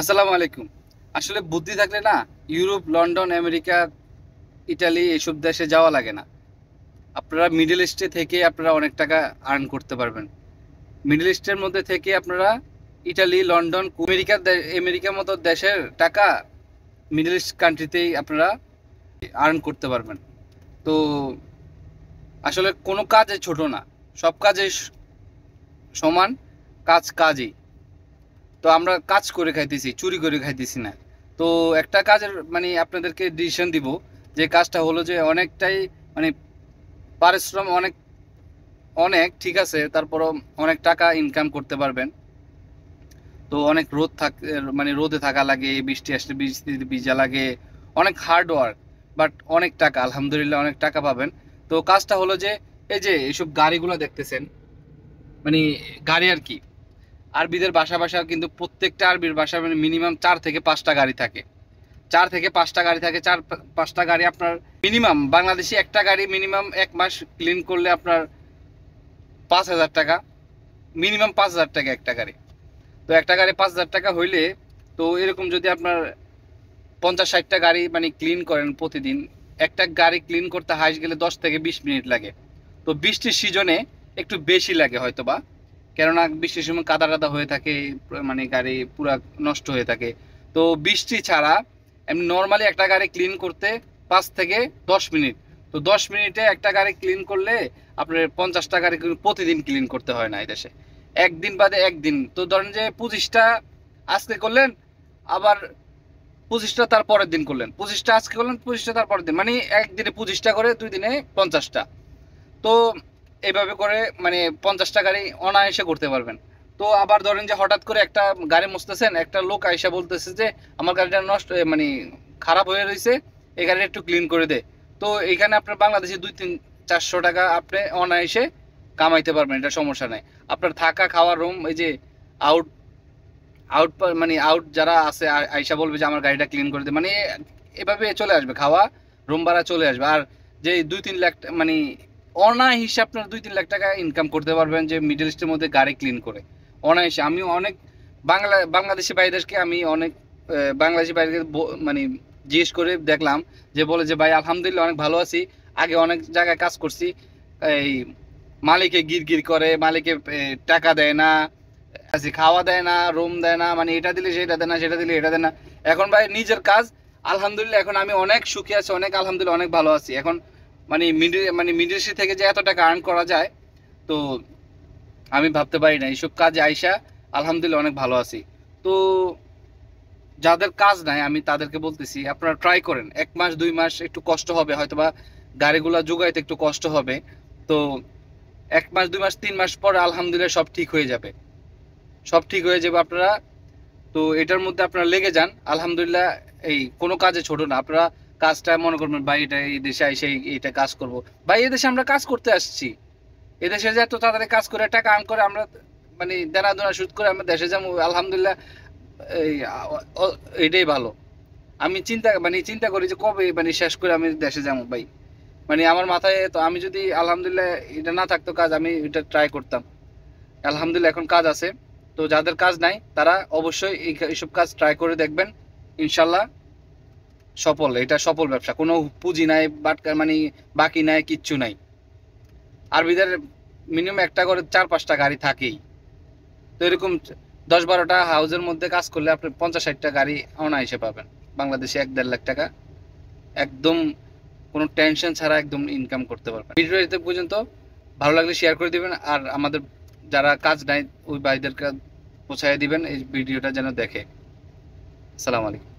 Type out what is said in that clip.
আসসালামু আলাইকুম আসলে বুদ্ধি থাকলে না ইউরোপ লন্ডন আমেরিকা ইটালি এসব দেশে যাওয়া লাগে না আপনারা মিডল ইস্টে থেকে আপনারা অনেক টাকা আর্ন করতে পারবেন মিডল ইস্টের মধ্যে থেকে আপনারা ইটালি লন্ডন আমেরিকা আমেরিকার মতো দেশের টাকা মিডল ইস্ট কান্ট্রিতেই আপনারা আর্ন করতে পারবেন তো আসলে কোনো কাজে ছোট না সব কাজে সমান কাজ কাজই তো আমরা কাজ করে খাইতেছি চুরি করে খাইতেছি না তো একটা কাজের মানে আপনাদেরকে ডিসিশন দিব যে কাজটা হলো যে অনেকটাই মানে পারিশ্রম অনেক অনেক ঠিক আছে তারপরও অনেক টাকা ইনকাম করতে পারবেন তো অনেক রোদ থাক মানে রোদে থাকা লাগে বৃষ্টি আসলে বৃষ্টিতে ভিজা লাগে অনেক হার্ড ওয়ার্ক বাট অনেক টাকা আলহামদুলিল্লাহ অনেক টাকা পাবেন তো কাজটা হলো যে এই যে এইসব গাড়িগুলো দেখতেছেন মানে গাড়ি আর কি আরবিদের বাসা বাসা কিন্তু প্রত্যেকটা আরবির বাসা মিনিমাম চার থেকে পাঁচটা গাড়ি থাকে চার থেকে পাঁচটা গাড়ি থাকে চার পাঁচটা গাড়ি আপনার মিনিমাম বাংলাদেশি একটা গাড়ি মিনিমাম এক মাস ক্লিন করলে আপনার পাঁচ হাজার টাকা মিনিমাম পাঁচ হাজার টাকা একটা গাড়ি তো একটা গাড়ি পাঁচ হাজার টাকা হইলে তো এরকম যদি আপনার পঞ্চাশ ষাটটা গাড়ি মানে ক্লিন করেন প্রতিদিন একটা গাড়ি ক্লিন করতে হাইস গেলে দশ থেকে বিশ মিনিট লাগে তো বৃষ্টির সিজনে একটু বেশি লাগে হয়তো বা কেননা বৃষ্টির সময় কাদা কাদা হয়ে থাকে মানে গাড়ি পুরা নষ্ট হয়ে থাকে তো বৃষ্টি ছাড়া এমনি নর্মালি একটা গাড়ি ক্লিন করতে পাঁচ থেকে দশ মিনিট তো দশ মিনিটে একটা গাড়ি ক্লিন করলে আপনার পঞ্চাশটা গাড়ি প্রতিদিন ক্লিন করতে হয় না এই দেশে একদিন বাদে একদিন তো ধরেন যে পঁচিশটা আজকে করলেন আবার পঁচিশটা তার পরের দিন করলেন পঁচিশটা আজকে করলেন পঁচিশটা তার পরের দিন মানে একদিনে পঁচিশটা করে দুই দিনে পঞ্চাশটা তো এইভাবে করে মানে পঞ্চাশটা গাড়ি অনায়াসে করতে পারবেন তো আবার ধরেন যে হঠাৎ করে একটা গাড়ি মুসতেছেন একটা লোক আইসা বলতেছে যে আমার গাড়িটা নষ্ট মানে খারাপ হয়ে রয়েছে এই গাড়িটা একটু ক্লিন করে দে তো এখানে আপনার বাংলাদেশে দুই তিন চারশো টাকা আপনি অনায়াসে কামাইতে পারবেন এটা সমস্যা নাই আপনার থাকা খাওয়া রুম এই যে আউট আউট মানে আউট যারা আছে আইসা বলবে যে আমার গাড়িটা ক্লিন করে দে মানে এভাবে চলে আসবে খাওয়া রুম ভাড়া চলে আসবে আর যে দুই তিন লাখ মানে অনায়াসে আপনার দুই তিন লাখ টাকা ইনকাম করতে পারবেন যে মিডল ইস্টের মধ্যে গাড়ি ক্লিন করে অনায়াসে আমি অনেক বাংলা বাংলাদেশি বাইরেকে আমি অনেক বাংলাদেশি বাইরে মানে জিজ্ঞেস করে দেখলাম যে বলে যে ভাই আলহামদুলিল্লাহ অনেক ভালো আছি আগে অনেক জায়গায় কাজ করছি এই মালিকে গির করে মালিকে টাকা দেয় না খাওয়া দেয় না রুম দেয় না মানে এটা দিলে সেটা দেয় না সেটা দিলে এটা দেয় না এখন ভাই নিজের কাজ আলহামদুলিল্লাহ এখন আমি অনেক সুখী আছি অনেক আলহামদুলিল্লাহ অনেক ভালো আছি এখন মানে মিডিল মানে মিডিল থেকে যে এত টাকা আর্ন করা যায় তো আমি ভাবতে পারি না এইসব কাজে আইসা আলহামদুলিল্লাহ অনেক ভালো আছি তো যাদের কাজ নাই আমি তাদেরকে বলতেছি আপনারা ট্রাই করেন এক মাস দুই মাস একটু কষ্ট হবে হয়তোবা গাড়িগুলো যোগাইতে একটু কষ্ট হবে তো এক মাস দুই মাস তিন মাস পরে আলহামদুলিল্লাহ সব ঠিক হয়ে যাবে সব ঠিক হয়ে যাবে আপনারা তো এটার মধ্যে আপনারা লেগে যান আলহামদুলিল্লাহ এই কোনো কাজে ছোট না আপনারা কাজটা মনে করবেন ভাই এটা এই দেশে এসে এটা কাজ করব ভাই এদেশে আমরা কাজ করতে আসছি এদেশে যে এত তাড়াতাড়ি কাজ করে টাকা আর্ন করে আমরা মানে দেনা দোনা শুট করে আমরা দেশে যাবো আলহামদুলিল্লাহ এই এটাই ভালো আমি চিন্তা মানে চিন্তা করি যে কবে মানে শেষ করে আমি দেশে যাবো ভাই মানে আমার মাথায় তো আমি যদি আলহামদুলিল্লাহ এটা না থাকতো কাজ আমি এটা ট্রাই করতাম আলহামদুলিল্লাহ এখন কাজ আছে তো যাদের কাজ নাই তারা অবশ্যই এইসব কাজ ট্রাই করে দেখবেন ইনশাল্লাহ সফল এটা সফল ব্যবসা কোনো পুঁজি নাই বাটকার মানে বাকি নাই কিচ্ছু নাই আরবিদের মিনিমাম একটা করে চার পাঁচটা গাড়ি থাকেই তো এরকম দশ বারোটা হাউজের মধ্যে কাজ করলে আপনি পঞ্চাশ ষাটটা গাড়ি অনায়াসে পাবেন বাংলাদেশে এক দেড় লাখ টাকা একদম কোনো টেনশন ছাড়া একদম ইনকাম করতে পারবেন ভিডিও এতে পর্যন্ত ভালো লাগলে শেয়ার করে দিবেন আর আমাদের যারা কাজ নাই ওই ভাইদেরকে পৌঁছাই দিবেন এই ভিডিওটা যেন দেখে আসসালামু আলাইকুম